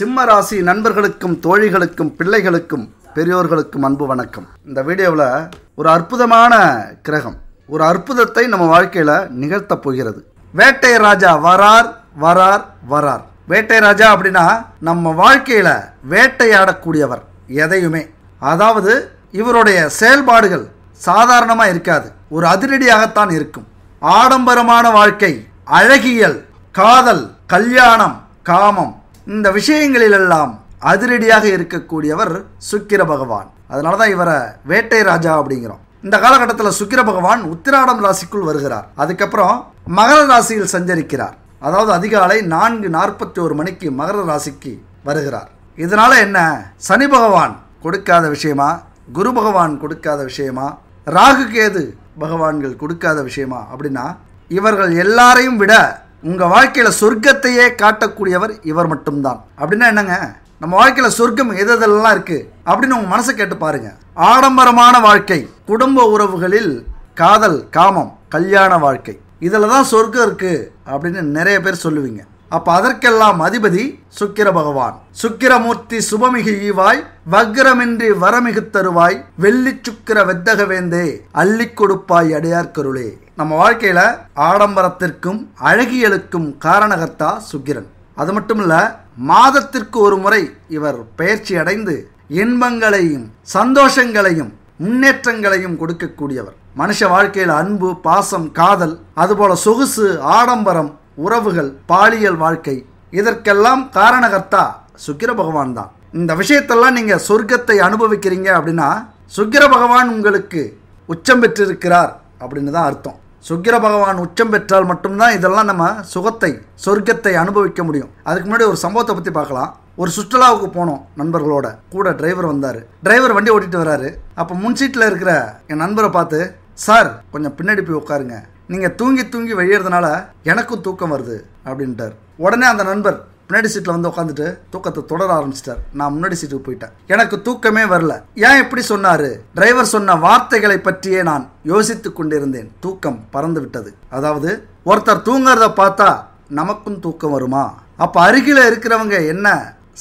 சிம்ம ராசி நண்பர்களுக்கும் தோழிகளுக்கும் பிள்ளைகளுக்கும் பெரியோர்களுக்கும் அன்பு வணக்கம் இந்த வீடியோவில் ஒரு அற்புதமான கிரகம் ஒரு அற்புதத்தை நம்ம வாழ்க்கையில் நிகழ்த்தப் போகிறது வேட்டை ராஜா வரார் வரார் வரார் வேட்டை ராஜா அப்படின்னா நம்ம வாழ்க்கையில் வேட்டையாடக்கூடியவர் எதையுமே அதாவது இவருடைய செயல்பாடுகள் சாதாரணமாக இருக்காது ஒரு அதிரடியாகத்தான் இருக்கும் ஆடம்பரமான வாழ்க்கை அழகியல் காதல் கல்யாணம் காமம் இந்த விஷயங்களிலெல்லாம் அதிரடியாக இருக்கக்கூடியவர் சுக்கிர பகவான் அதனால தான் இவரை வேட்டை ராஜா அப்படிங்கிறோம் இந்த காலகட்டத்தில் சுக்கிர பகவான் உத்திராடம் ராசிக்குள் வருகிறார் அதுக்கப்புறம் மகர ராசியில் சஞ்சரிக்கிறார் அதாவது அதிகாலை நான்கு நாற்பத்தி ஒரு மணிக்கு மகர ராசிக்கு வருகிறார் இதனால என்ன சனி பகவான் கொடுக்காத விஷயமா குரு பகவான் கொடுக்காத விஷயமா ராகு கேது பகவான்கள் கொடுக்காத விஷயமா அப்படின்னா இவர்கள் எல்லாரையும் விட உங்கள் வாழ்க்கையில் சொர்க்கத்தையே காட்டக்கூடியவர் இவர் மட்டும்தான் அப்படின்னா என்னங்க நம்ம வாழ்க்கையில் சொர்க்கம் எது எதெல்லாம் இருக்குது அப்படின்னு உங்கள் மனசை கேட்டு பாருங்கள் ஆடம்பரமான வாழ்க்கை குடும்ப உறவுகளில் காதல் காமம் கல்யாண வாழ்க்கை இதில் தான் சொர்க்கம் இருக்குது அப்படின்னு நிறைய பேர் சொல்லுவீங்க அப்போ அதற்கெல்லாம் அதிபதி சுக்கிர பகவான் சுக்கிரமூர்த்தி சுபமிகு ஈவாய் வக்ரமின்றி வரமிகு தருவாய் வெள்ளி சுக்கிர வெத்தகவேந்தே அள்ளி கொடுப்பாய் அடையார் கருளே நம்ம வாழ்க்கையில் ஆடம்பரத்திற்கும் அழகியலுக்கும் காரணகர்த்தா சுக்கிரன் அது மட்டும் இல்லை மாதத்திற்கு ஒரு முறை இவர் பயிற்சி அடைந்து இன்பங்களையும் சந்தோஷங்களையும் முன்னேற்றங்களையும் கொடுக்கக்கூடியவர் மனுஷ வாழ்க்கையில் அன்பு பாசம் காதல் அதுபோல சொகுசு ஆடம்பரம் உறவுகள் பாலியல் வாழ்க்கை இதற்கெல்லாம் காரணகர்த்தா சுக்கிர பகவான் தான் இந்த விஷயத்தெல்லாம் நீங்கள் சொர்க்கத்தை அனுபவிக்கிறீங்க அப்படின்னா சுக்கிர பகவான் உங்களுக்கு உச்சம் பெற்றிருக்கிறார் அப்படின்னு தான் அர்த்தம் சுக்கிர பகவான் உச்சம் பெற்றால் மட்டும்தான் இதெல்லாம் நம்ம சுகத்தை சொர்க்கத்தை அனுபவிக்க முடியும் அதுக்கு முன்னாடி ஒரு சம்பவத்தை பற்றி பார்க்கலாம் ஒரு சுற்றுலாவுக்கு போனோம் நண்பர்களோட கூட டிரைவர் வந்தார் டிரைவர் வண்டி ஓட்டிட்டு வராரு அப்போ முன் சீட்டில் இருக்கிற என் நண்பரை பார்த்து சார் கொஞ்சம் பின்னாடி போய் உட்காருங்க நீங்கள் தூங்கி தூங்கி வழியறதுனால எனக்கும் தூக்கம் வருது அப்படின்ட்டார் உடனே அந்த நண்பர் பின்னாடி சீட்டில் வந்து உட்காந்துட்டு தூக்கத்தை தொடர ஆரம்பிச்சிட்டார் நான் முன்னாடி சீட்டுக்கு போயிட்டேன் எனக்கு தூக்கமே வரல ஏன் எப்படி சொன்னார் டிரைவர் சொன்ன வார்த்தைகளை பற்றியே நான் யோசித்து கொண்டிருந்தேன் தூக்கம் பறந்து விட்டது அதாவது ஒருத்தர் தூங்குறத பார்த்தா நமக்கும் தூக்கம் வருமா அப்போ அருகில் இருக்கிறவங்க என்ன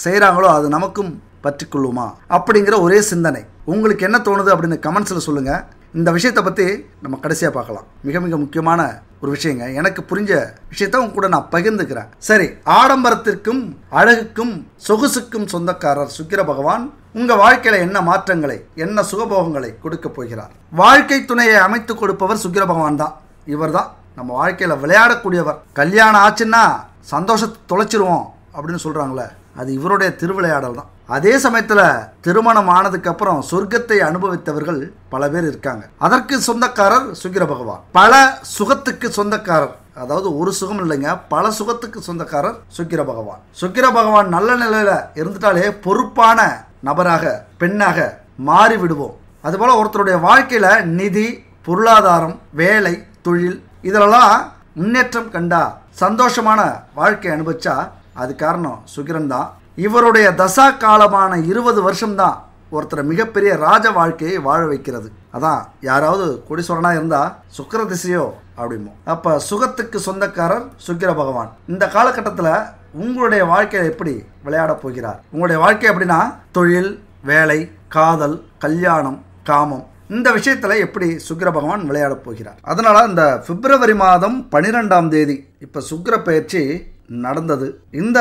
செய்கிறாங்களோ அது நமக்கும் பற்றிக்கொள்ளுமா அப்படிங்கிற ஒரே சிந்தனை உங்களுக்கு என்ன தோணுது அப்படின்னு கமெண்ட்ஸில் சொல்லுங்கள் இந்த விஷயத்தை பற்றி நம்ம கடைசியாக பார்க்கலாம் மிக மிக முக்கியமான ஒரு விஷயங்க எனக்கு புரிஞ்ச விஷயத்த உங்க கூட நான் பகிர்ந்துக்கிறேன் சரி ஆடம்பரத்திற்கும் அழகுக்கும் சொகுசுக்கும் சொந்தக்காரர் சுக்கிர பகவான் உங்க வாழ்க்கையில என்ன மாற்றங்களை என்ன சுகபோகங்களை கொடுக்க போகிறார் வாழ்க்கை துணையை அமைத்து கொடுப்பவர் சுக்கிர பகவான் தான் இவர் தான் நம்ம வாழ்க்கையில விளையாடக்கூடியவர் கல்யாணம் ஆச்சுன்னா சந்தோஷத்தை தொலைச்சிருவோம் அப்படின்னு சொல்றாங்களே அது இவருடைய திருவிளையாடல் தான் அதே சமயத்தில் திருமணம் ஆனதுக்கப்புறம் சொர்க்கத்தை அனுபவித்தவர்கள் பல பேர் இருக்காங்க அதற்கு சொந்தக்காரர் சுக்கிர பகவான் பல சுகத்துக்கு சொந்தக்காரர் அதாவது ஒரு சுகம் இல்லைங்க பல சுகத்துக்கு சொந்தக்காரர் சுக்கிர பகவான் சுக்கிர பகவான் நல்ல நிலையில் இருந்துட்டாலே பொறுப்பான நபராக பெண்ணாக மாறி விடுவோம் அதுபோல் ஒருத்தருடைய வாழ்க்கையில் நிதி பொருளாதாரம் வேலை தொழில் இதெல்லாம் முன்னேற்றம் கண்டா சந்தோஷமான வாழ்க்கை அனுபவிச்சா அது காரணம் சுக்கிரன் தான் இவருடைய தசா காலமான இருபது வருஷம்தான் ஒருத்தரை மிகப்பெரிய ராஜ வாழ்க்கையை வாழ வைக்கிறது அதான் யாராவது கொடிசுவரனாக இருந்தால் சுக்கர திசையோ அப்படிமோ அப்போ சுகத்துக்கு சொந்தக்காரர் சுக்கிர பகவான் இந்த காலகட்டத்தில் உங்களுடைய வாழ்க்கையில எப்படி விளையாட போகிறார் உங்களுடைய வாழ்க்கை அப்படின்னா தொழில் வேலை காதல் கல்யாணம் காமம் இந்த விஷயத்தில் எப்படி சுக்கிர பகவான் விளையாட போகிறார் அதனால் இந்த பிப்ரவரி மாதம் பன்னிரெண்டாம் தேதி இப்போ சுக்கிர பயிற்சி நடந்தது இந்த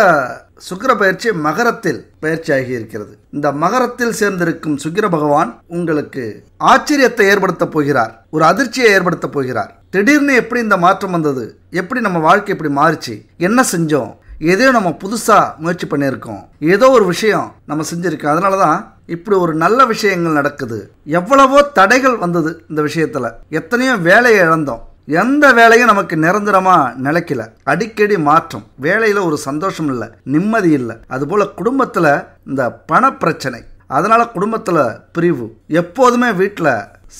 சுக்கர பயிற்சி மகரத்தில் பயிற்சியாகி இருக்கிறது இந்த மகரத்தில் சேர்ந்திருக்கும் சுக்கிர பகவான் உங்களுக்கு ஆச்சரியத்தை ஏற்படுத்த போகிறார் ஒரு அதிர்ச்சியை ஏற்படுத்த போகிறார் திடீர்னு எப்படி இந்த மாற்றம் வந்தது எப்படி நம்ம வாழ்க்கை இப்படி மாறிச்சு என்ன செஞ்சோம் எதையோ நம்ம புதுசாக முயற்சி பண்ணியிருக்கோம் ஏதோ ஒரு விஷயம் நம்ம செஞ்சுருக்கோம் அதனால தான் இப்படி ஒரு நல்ல விஷயங்கள் நடக்குது எவ்வளவோ தடைகள் வந்தது இந்த விஷயத்தில் எத்தனையோ வேலையை இழந்தோம் எந்த வேலையும் நமக்கு நிரந்தரமாக நிலைக்கல அடிக்கடி மாற்றம் வேலையில் ஒரு சந்தோஷம் இல்லை நிம்மதி இல்லை அதுபோல் குடும்பத்தில் இந்த பணப்பிரச்சனை அதனால் குடும்பத்தில் பிரிவு எப்போதுமே வீட்டில்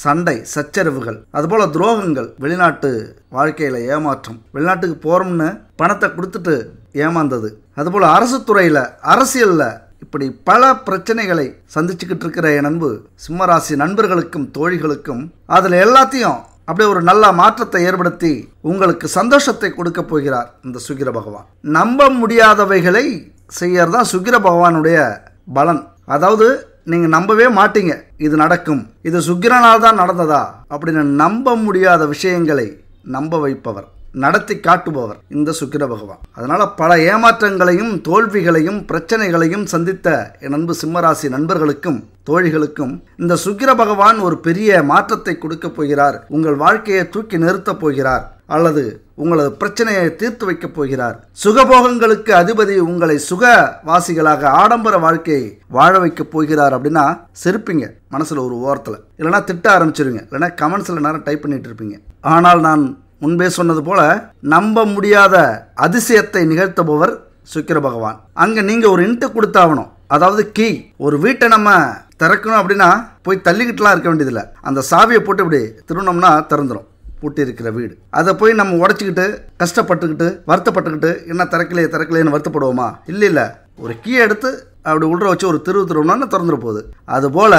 சண்டை சச்சரவுகள் அதுபோல் துரோகங்கள் வெளிநாட்டு வாழ்க்கையில் ஏமாற்றம் வெளிநாட்டுக்கு போகிறோம்னு பணத்தை கொடுத்துட்டு ஏமாந்தது அதுபோல் அரசு துறையில அரசியலில் இப்படி பல பிரச்சனைகளை சந்திச்சுக்கிட்டு இருக்கிற என் அன்பு சிம்மராசி நண்பர்களுக்கும் தோழிகளுக்கும் அதில் எல்லாத்தையும் அப்படியே ஒரு நல்ல மாற்றத்தை ஏற்படுத்தி உங்களுக்கு சந்தோஷத்தை கொடுக்க போகிறார் இந்த சுகிர பகவான் நம்ப முடியாதவைகளை செய்யறதா சுகிர பகவானுடைய பலன் அதாவது நீங்கள் நம்பவே மாட்டீங்க இது நடக்கும் இது சுக்கிரனால் தான் நடந்ததா அப்படின்னு நம்ப முடியாத விஷயங்களை நம்ப வைப்பவர் நடத்தி காட்டுபவர் இந்த சுக்கிர பகவான் அதனால் பல ஏமாற்றங்களையும் தோல்விகளையும் பிரச்சனைகளையும் சந்தித்த என் அன்பு சிம்மராசி நண்பர்களுக்கும் தோழிகளுக்கும் இந்த சுக்கிர பகவான் ஒரு பெரிய மாற்றத்தை கொடுக்க போகிறார் உங்கள் வாழ்க்கையை தூக்கி நிறுத்தப் போகிறார் அல்லது உங்களது பிரச்சனையை தீர்த்து வைக்கப் போகிறார் சுகபோகங்களுக்கு அதிபதி உங்களை சுக வாசிகளாக ஆடம்பர வாழ்க்கையை வாழ வைக்கப் போகிறார் அப்படின்னா சிரிப்பீங்க மனசில் ஒரு ஓரத்தில் இல்லைன்னா திட்ட ஆரம்பிச்சிருங்க இல்லைன்னா கமெண்ட்ஸில் நேரம் டைப் பண்ணிட்டு இருப்பீங்க ஆனால் நான் முன்பே சொன்னது போல நம்ப முடியாத அதிசயத்தை நிகழ்த்துபவர் சுக்கிர பகவான் அங்கே நீங்கள் ஒரு இன்ட்டு கொடுத்தாகணும் அதாவது கீ ஒரு வீட்டை நம்ம திறக்கணும் அப்படின்னா போய் தள்ளிக்கிட்டுலாம் இருக்க வேண்டியதில்லை அந்த சாவியை போட்டு இப்படி திருணம்னா திறந்துடும் பூட்டி இருக்கிற வீடு அதை போய் நம்ம உடச்சிக்கிட்டு கஷ்டப்பட்டுக்கிட்டு வருத்தப்பட்டுக்கிட்டு என்ன திறக்கலையே திறக்கலையேன்னு வருத்தப்படுவோமா இல்லை இல்லை ஒரு கீ எடுத்து அப்படி உள்ள வச்சு ஒரு திரு திருவணும்னு திறந்துட போகுது அதுபோல்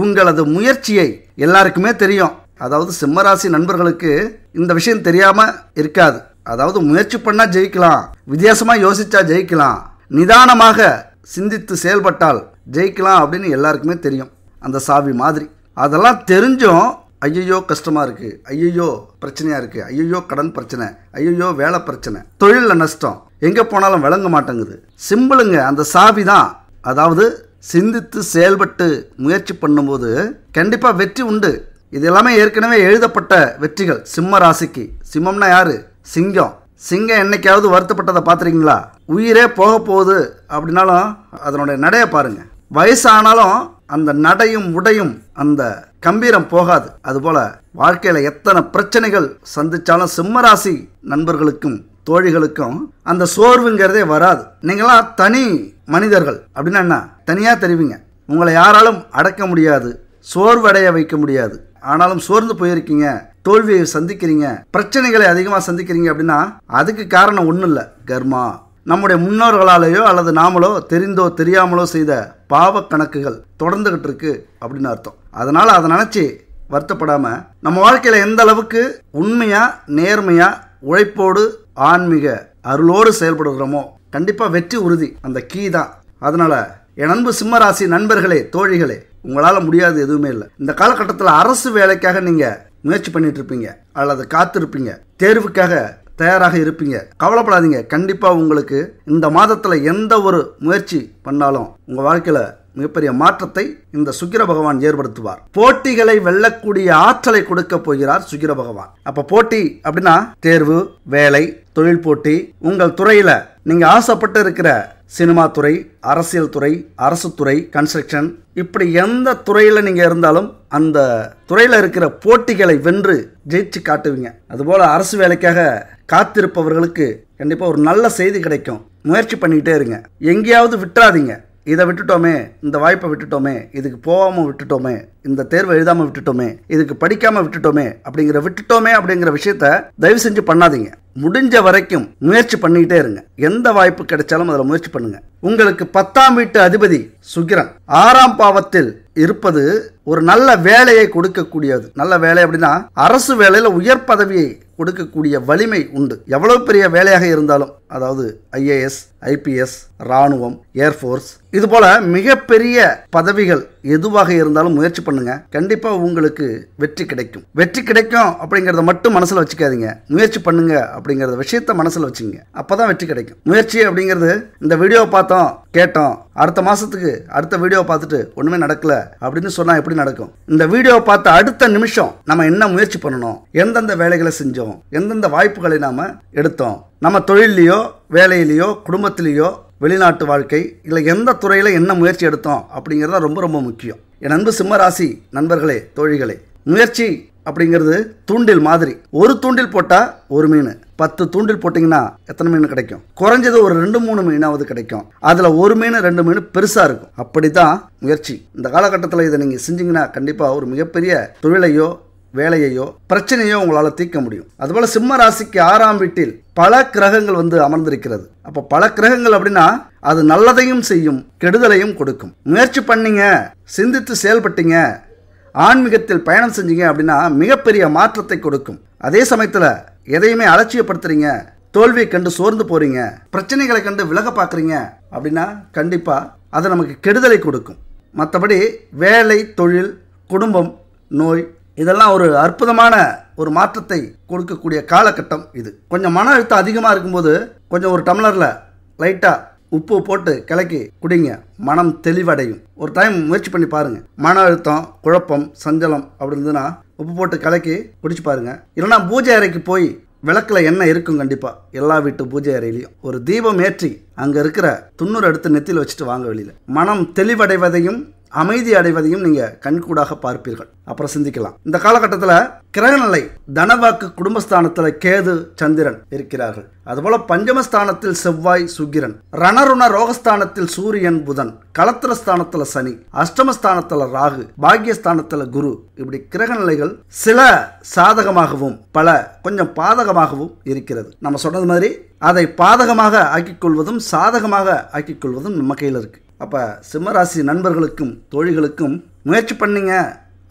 உங்களது முயற்சியை எல்லாருக்குமே தெரியும் அதாவது சிம்மராசி நண்பர்களுக்கு இந்த விஷயம் தெரியாமல் இருக்காது அதாவது முயற்சி பண்ணால் ஜெயிக்கலாம் வித்தியாசமாக யோசிச்சா ஜெயிக்கலாம் நிதானமாக சிந்தித்து செயல்பட்டால் ஜெயிக்கலாம் அப்படின்னு எல்லாருக்குமே தெரியும் அந்த சாவி மாதிரி அதெல்லாம் தெரிஞ்சும் ஐயையோ கஷ்டமாக இருக்குது ஐயையோ பிரச்சனையாக இருக்குது ஐயையோ கடன் பிரச்சனை ஐயையோ வேலை பிரச்சனை தொழிலில் நஷ்டம் எங்கே போனாலும் விளங்க மாட்டேங்குது சிம்பிளுங்க அந்த சாவி தான் அதாவது சிந்தித்து செயல்பட்டு முயற்சி பண்ணும்போது கண்டிப்பாக வெற்றி உண்டு இது எல்லாமே ஏற்கனவே எழுதப்பட்ட வெற்றிகள் சிம்ம ராசிக்கு சிம்மம்னா யாரு சிங்கம் சிங்கம் என்னைக்காவது வருத்தப்பட்டதை பார்த்துருக்கீங்களா உயிரே போக போகுது அப்படின்னாலும் அதனுடைய நடையை பாருங்க வயசானாலும் அந்த நடையும் உடையும் அந்த கம்பீரம் போகாது அதுபோல வாழ்க்கையில எத்தனை பிரச்சனைகள் சந்திச்சாலும் சிம்மராசி நண்பர்களுக்கும் தோழிகளுக்கும் அந்த சோர்வுங்கிறதே வராது நீங்களாம் தனி மனிதர்கள் அப்படின்னா என்ன தனியாக தெரிவிங்க உங்களை யாராலும் அடக்க முடியாது சோர்வடைய வைக்க முடியாது ஆனாலும் சோர்ந்து போயிருக்கீங்க தோல்வியை சந்திக்கிறீங்க பிரச்சனைகளை அதிகமாக சந்திக்கிறீங்க அப்படின்னா அதுக்கு காரணம் ஒன்றும் இல்லை கர்மா நம்முடைய முன்னோர்களாலேயோ அல்லது நாமளோ தெரிந்தோ தெரியாமலோ செய்த பாவ கணக்குகள் தொடர்ந்துகிட்டு இருக்கு அப்படின்னு அர்த்தம் அதனால் அதை நினச்சி வருத்தப்படாமல் நம்ம வாழ்க்கையில் எந்த அளவுக்கு உண்மையாக நேர்மையாக உழைப்போடு ஆன்மீக அருளோடு செயல்படுகிறோமோ கண்டிப்பாக வெற்றி உறுதி அந்த கீ தான் அதனால் என் அன்பு சிம்மராசி நண்பர்களே தோழிகளே உங்களால் முடியாது எதுவுமே இல்லை இந்த காலகட்டத்தில் அரசு வேலைக்காக நீங்கள் முயற்சி பண்ணிட்டு இருப்பீங்க அல்லது காத்திருப்பீங்க தேர்வுக்காக தயாராக இருப்பீங்க கவலைப்படாதீங்க கண்டிப்பாக உங்களுக்கு இந்த மாதத்தில் எந்த ஒரு முயற்சி பண்ணாலும் உங்கள் வாழ்க்கையில் மிகப்பெரிய மாற்றத்தை இந்த சுக்கிர பகவான் ஏற்படுத்துவார் போட்டிகளை வெல்லக்கூடிய ஆற்றலை கொடுக்க போகிறார் சுக்கிர பகவான் அப்ப போட்டி அப்படின்னா தேர்வு வேலை தொழில் போட்டி உங்கள் துறையில நீங்க ஆசைப்பட்டு இருக்கிற சினிமா துறை அரசியல் துறை அரசு துறை கன்ஸ்ட்ரக்ஷன் இப்படி எந்த துறையில் நீங்கள் இருந்தாலும் அந்த துறையில் இருக்கிற போட்டிகளை வென்று ஜெயிச்சு காட்டுவீங்க அதுபோல் அரசு வேலைக்காக காத்திருப்பவர்களுக்கு கண்டிப்பாக ஒரு நல்ல செய்தி கிடைக்கும் முயற்சி பண்ணிக்கிட்டே இருங்க எங்கேயாவது விட்டுறாதீங்க இதை விட்டுட்டோமே இந்த வாய்ப்பை விட்டுட்டோமே இதுக்கு போகாமல் விட்டுட்டோமே இந்த தேர்வை எழுதாமல் விட்டுட்டோமே இதுக்கு படிக்காமல் விட்டுட்டோமே அப்படிங்கிற விட்டுட்டோமே அப்படிங்கிற விஷயத்த தயவு செஞ்சு பண்ணாதீங்க முடிஞ்ச வரைக்கும் முயற்சி பண்ணிக்கிட்டே இருங்க எந்த வாய்ப்பு கிடைச்சாலும் அதில் முயற்சி பண்ணுங்க உங்களுக்கு பத்தாம் வீட்டு அதிபதி சுக்கிரன் ஆறாம் பாவத்தில் இருப்பது ஒரு நல்ல வேலையை கொடுக்கக்கூடியது நல்ல வேலை அப்படின்னா அரசு வேலையில் உயர் பதவியை கொடுக்கக்கூடிய வலிமை உண்டு எவ்வளவு பெரிய வேலையாக இருந்தாலும் அதாவது ஐஏஎஸ் ஐபிஎஸ் ராணுவம் ஏர்ஃபோர்ஸ் இது போல மிகப்பெரிய பதவிகள் எதுவாக இருந்தாலும் முயற்சி பண்ணுங்க கண்டிப்பாக உங்களுக்கு வெற்றி கிடைக்கும் வெற்றி கிடைக்கும் அப்படிங்கிறத மட்டும் மனசில் வச்சுக்காதீங்க முயற்சி பண்ணுங்க அப்படிங்கிறத விஷயத்த மனசில் வச்சுங்க தான் வெற்றி கிடைக்கும் முயற்சி அப்படிங்கிறது இந்த வீடியோ பார்த்தோம் கேட்டோம் அடுத்த மாதத்துக்கு அடுத்த வீடியோ பார்த்துட்டு ஒன்றுமே நடக்கலை அப்படின்னு சொன்னால் எப்படி நடக்கும் இந்த வீடியோ பார்த்த அடுத்த நிமிஷம் நம்ம என்ன முயற்சி பண்ணணும் எந்தெந்த வேலைகளை செஞ்சோம் எந்தெந்த வாய்ப்புகளை நாம் எடுத்தோம் நம்ம தொழிலையோ வேலையிலையோ குடும்பத்திலேயோ வெளிநாட்டு வாழ்க்கை இல்லை எந்த துறையில் என்ன முயற்சி எடுத்தோம் அப்படிங்கிறது ரொம்ப ரொம்ப முக்கியம் என் அன்பு சிம்மராசி நண்பர்களே தோழிகளே முயற்சி அப்படிங்கிறது தூண்டில் மாதிரி ஒரு தூண்டில் போட்டால் ஒரு மீன் பத்து தூண்டில் போட்டிங்கன்னா எத்தனை மீன் கிடைக்கும் குறைஞ்சது ஒரு ரெண்டு மூணு மீனாவது கிடைக்கும் அதில் ஒரு மீன் ரெண்டு மீன் பெருசாக இருக்கும் அப்படி தான் முயற்சி இந்த காலகட்டத்தில் இதை நீங்கள் செஞ்சீங்கன்னா கண்டிப்பாக ஒரு மிகப்பெரிய தொழிலையோ வேலையையோ பிரச்சனையோ உங்களால் தீர்க்க முடியும் அதுபோல் சிம்ம ராசிக்கு ஆறாம் வீட்டில் பல கிரகங்கள் வந்து அமர்ந்திருக்கிறது அப்போ பல கிரகங்கள் அப்படின்னா அது நல்லதையும் செய்யும் கெடுதலையும் கொடுக்கும் முயற்சி பண்ணீங்க சிந்தித்து செயல்பட்டீங்க ஆன்மீகத்தில் பயணம் செஞ்சீங்க அப்படின்னா மிகப்பெரிய மாற்றத்தை கொடுக்கும் அதே சமயத்தில் எதையுமே அலட்சியப்படுத்துறீங்க தோல்வியை கண்டு சோர்ந்து போறீங்க பிரச்சனைகளை கண்டு விலக பார்க்குறீங்க அப்படின்னா கண்டிப்பாக அது நமக்கு கெடுதலை கொடுக்கும் மற்றபடி வேலை தொழில் குடும்பம் நோய் இதெல்லாம் ஒரு அற்புதமான ஒரு மாற்றத்தை கொடுக்கக்கூடிய காலகட்டம் இது கொஞ்சம் மன அழுத்தம் அதிகமாக இருக்கும்போது கொஞ்சம் ஒரு டம்ளரில் லைட்டாக உப்பு போட்டு கிளக்கி குடிங்க மனம் தெளிவடையும் ஒரு டைம் முயற்சி பண்ணி பாருங்கள் மன அழுத்தம் குழப்பம் சஞ்சலம் அப்படி இருந்ததுன்னா உப்பு போட்டு கலக்கி குடிச்சு பாருங்க இல்லைன்னா பூஜை அறைக்கு போய் விளக்கில் என்ன இருக்கும் கண்டிப்பாக எல்லா வீட்டு பூஜை அறையிலையும் ஒரு தீபம் ஏற்றி அங்கே இருக்கிற துண்ணூறு எடுத்து நெத்தியில் வச்சுட்டு வாங்க வெளியில் மனம் தெளிவடைவதையும் அமைதி அடைவதையும் நீங்கள் கண்கூடாக பார்ப்பீர்கள் அப்புறம் சிந்திக்கலாம் இந்த காலகட்டத்தில் கிரகநிலை தனவாக்கு குடும்பஸ்தானத்தில் கேது சந்திரன் இருக்கிறார்கள் அதுபோல பஞ்சமஸ்தானத்தில் செவ்வாய் சுக்கிரன் ரணருண ரோகஸ்தானத்தில் சூரியன் புதன் ஸ்தானத்தில் சனி அஷ்டமஸ்தானத்தில் ராகு பாக்யஸ்தானத்தில் குரு இப்படி கிரகநிலைகள் சில சாதகமாகவும் பல கொஞ்சம் பாதகமாகவும் இருக்கிறது நம்ம சொன்னது மாதிரி அதை பாதகமாக ஆக்கிக் கொள்வதும் சாதகமாக கொள்வதும் நம்ம கையில் இருக்குது அப்போ சிம்மராசி நண்பர்களுக்கும் தோழிகளுக்கும் முயற்சி பண்ணீங்க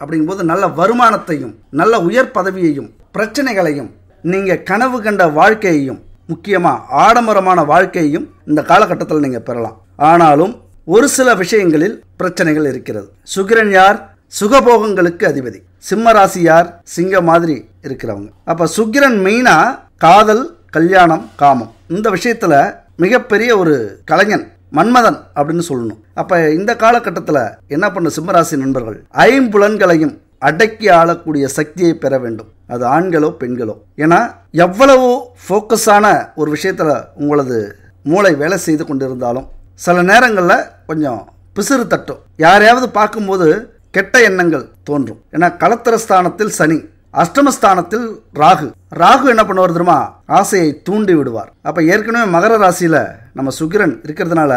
அப்படிங்கும்போது நல்ல வருமானத்தையும் நல்ல உயர் பதவியையும் பிரச்சனைகளையும் நீங்கள் கனவு கண்ட வாழ்க்கையையும் முக்கியமாக ஆடம்பரமான வாழ்க்கையையும் இந்த காலகட்டத்தில் நீங்கள் பெறலாம் ஆனாலும் ஒரு சில விஷயங்களில் பிரச்சனைகள் இருக்கிறது சுகிரன் யார் சுகபோகங்களுக்கு அதிபதி சிம்ம ராசி யார் சிங்க மாதிரி இருக்கிறவங்க அப்போ சுக்கிரன் மெயினாக காதல் கல்யாணம் காமம் இந்த விஷயத்தில் மிகப்பெரிய ஒரு கலைஞன் மன்மதன் அப்படின்னு சொல்லணும் அப்போ இந்த காலகட்டத்தில் என்ன பண்ண சிம்மராசி நண்பர்கள் ஐம்புலன்களையும் அடக்கி ஆளக்கூடிய சக்தியை பெற வேண்டும் அது ஆண்களோ பெண்களோ ஏன்னா எவ்வளவு ஃபோக்கஸான ஒரு விஷயத்தில் உங்களது மூளை வேலை செய்து கொண்டிருந்தாலும் சில நேரங்களில் கொஞ்சம் பிசுறு தட்டும் யாரையாவது பார்க்கும்போது கெட்ட எண்ணங்கள் தோன்றும் ஏன்னா களத்திர ஸ்தானத்தில் சனி அஷ்டமஸ்தானத்தில் ராகு ராகு என்ன பண்ணுவார் தெரியுமா ஆசையை தூண்டி விடுவார் அப்போ ஏற்கனவே மகர ராசியில் நம்ம சுக்கிரன் இருக்கிறதுனால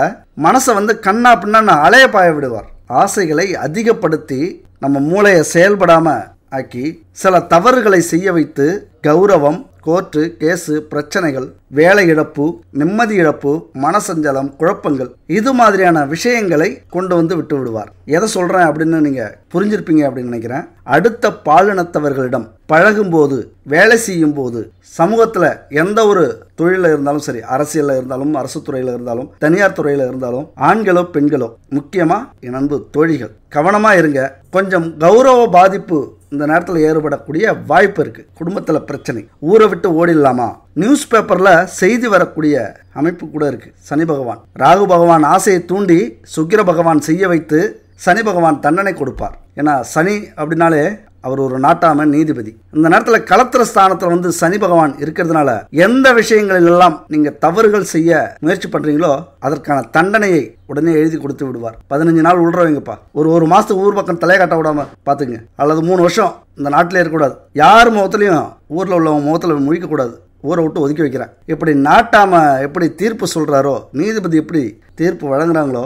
மனசை வந்து கண்ணா பின்னா அலைய பாய விடுவார் ஆசைகளை அதிகப்படுத்தி நம்ம மூளையை செயல்படாமல் ஆக்கி சில தவறுகளை செய்ய வைத்து கௌரவம் கோர்ட்டு கேஸு பிரச்சனைகள் வேலை இழப்பு நிம்மதி இழப்பு மனசஞ்சலம் குழப்பங்கள் இது மாதிரியான விஷயங்களை கொண்டு வந்து விட்டு விடுவார் எதை சொல்கிறேன் அப்படின்னு நீங்கள் புரிஞ்சிருப்பீங்க அப்படின்னு நினைக்கிறேன் அடுத்த பாலினத்தவர்களிடம் பழகும்போது வேலை செய்யும்போது சமூகத்தில் எந்த ஒரு தொழிலில் இருந்தாலும் சரி அரசியலில் இருந்தாலும் அரசு துறையில் இருந்தாலும் தனியார் துறையில் இருந்தாலும் ஆண்களோ பெண்களோ முக்கியமாக என் அன்பு தோழிகள் கவனமாக இருங்க கொஞ்சம் கௌரவ பாதிப்பு இந்த நேரத்தில் ஏற்படக்கூடிய வாய்ப்பு இருக்குது குடும்பத்தில் பிரச்சனை ஊரை விட்டு ஓடிடலாமா நியூஸ் பேப்பரில் செய்தி வரக்கூடிய அமைப்பு கூட இருக்குது சனி பகவான் ராகு பகவான் ஆசையை தூண்டி சுக்கிர பகவான் செய்ய வைத்து சனி பகவான் தண்டனை கொடுப்பார் ஏன்னா சனி அப்படின்னாலே அவர் ஒரு நாட்டாம நீதிபதி இந்த நேரத்தில் களத்திர ஸ்தானத்தில் வந்து சனி பகவான் இருக்கிறதுனால எந்த விஷயங்களில் எல்லாம் நீங்கள் தவறுகள் செய்ய முயற்சி பண்ணுறீங்களோ அதற்கான தண்டனையை உடனே எழுதி கொடுத்து விடுவார் பதினஞ்சு நாள் உள்றவங்கப்பா ஒரு ஒரு மாதத்துக்கு ஊர் பக்கம் தலையை கட்ட விடாம பார்த்துங்க அல்லது மூணு வருஷம் இந்த நாட்டில் இருக்கக்கூடாது யார் முகத்துலையும் ஊரில் உள்ளவங்க முகத்தில் முழிக்கக்கூடாது ஊரை விட்டு ஒதுக்கி வைக்கிறேன் இப்படி நாட்டாம எப்படி தீர்ப்பு சொல்கிறாரோ நீதிபதி எப்படி தீர்ப்பு வழங்குறாங்களோ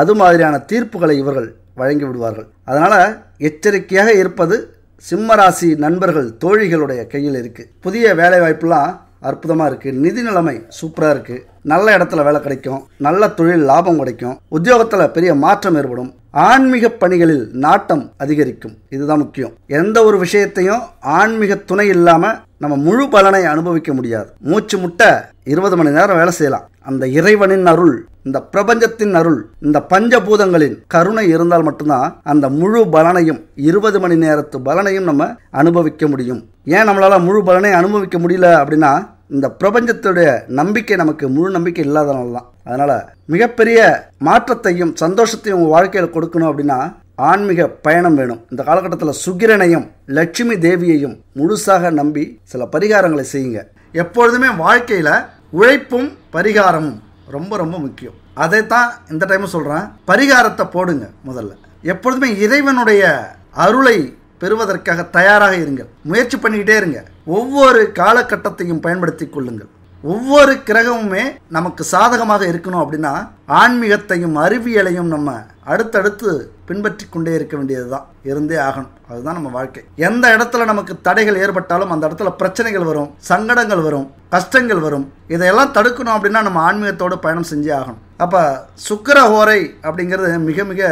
அது மாதிரியான தீர்ப்புகளை இவர்கள் வழங்கி விடுவார்கள் அதனால் எச்சரிக்கையாக இருப்பது சிம்மராசி நண்பர்கள் தோழிகளுடைய கையில் இருக்குது புதிய வேலைவாய்ப்புலாம் அற்புதமாக இருக்குது நிதி நிலைமை சூப்பராக இருக்குது நல்ல இடத்துல வேலை கிடைக்கும் நல்ல தொழில் லாபம் கிடைக்கும் உத்தியோகத்தில் பெரிய மாற்றம் ஏற்படும் ஆன்மீக பணிகளில் நாட்டம் அதிகரிக்கும் இதுதான் முக்கியம் எந்த ஒரு விஷயத்தையும் ஆன்மீக துணை இல்லாமல் நம்ம முழு பலனை அனுபவிக்க முடியாது மூச்சு முட்டை இருபது மணி நேரம் வேலை செய்யலாம் அந்த இறைவனின் அருள் இந்த பிரபஞ்சத்தின் அருள் இந்த பஞ்சபூதங்களின் கருணை இருந்தால் மட்டும்தான் அந்த முழு பலனையும் இருபது மணி நேரத்து பலனையும் நம்ம அனுபவிக்க முடியும் ஏன் நம்மளால் முழு பலனை அனுபவிக்க முடியல அப்படின்னா இந்த பிரபஞ்சத்துடைய நம்பிக்கை நமக்கு முழு நம்பிக்கை இல்லாதனால தான் அதனால் மிகப்பெரிய மாற்றத்தையும் சந்தோஷத்தையும் உங்கள் வாழ்க்கையில் கொடுக்கணும் அப்படின்னா ஆன்மீக பயணம் வேணும் இந்த காலகட்டத்தில் சுகிரனையும் லட்சுமி தேவியையும் முழுசாக நம்பி சில பரிகாரங்களை செய்யுங்க எப்பொழுதுமே வாழ்க்கையில் உழைப்பும் பரிகாரமும் ரொம்ப ரொம்ப முக்கியம் அதை தான் இந்த டைமும் சொல்கிறேன் பரிகாரத்தை போடுங்க முதல்ல எப்பொழுதுமே இறைவனுடைய அருளை பெறுவதற்காக தயாராக இருங்கள் முயற்சி பண்ணிக்கிட்டே இருங்க ஒவ்வொரு காலகட்டத்தையும் பயன்படுத்தி கொள்ளுங்கள் ஒவ்வொரு கிரகமுமே நமக்கு சாதகமாக இருக்கணும் அப்படின்னா ஆன்மீகத்தையும் அறிவியலையும் நம்ம அடுத்தடுத்து பின்பற்றி கொண்டே இருக்க வேண்டியது தான் இருந்தே ஆகணும் அதுதான் நம்ம வாழ்க்கை எந்த இடத்துல நமக்கு தடைகள் ஏற்பட்டாலும் அந்த இடத்துல பிரச்சனைகள் வரும் சங்கடங்கள் வரும் கஷ்டங்கள் வரும் இதையெல்லாம் தடுக்கணும் அப்படின்னா நம்ம ஆன்மீகத்தோடு பயணம் செஞ்சே ஆகணும் அப்போ சுக்கர ஹோரை அப்படிங்கிறது மிக மிக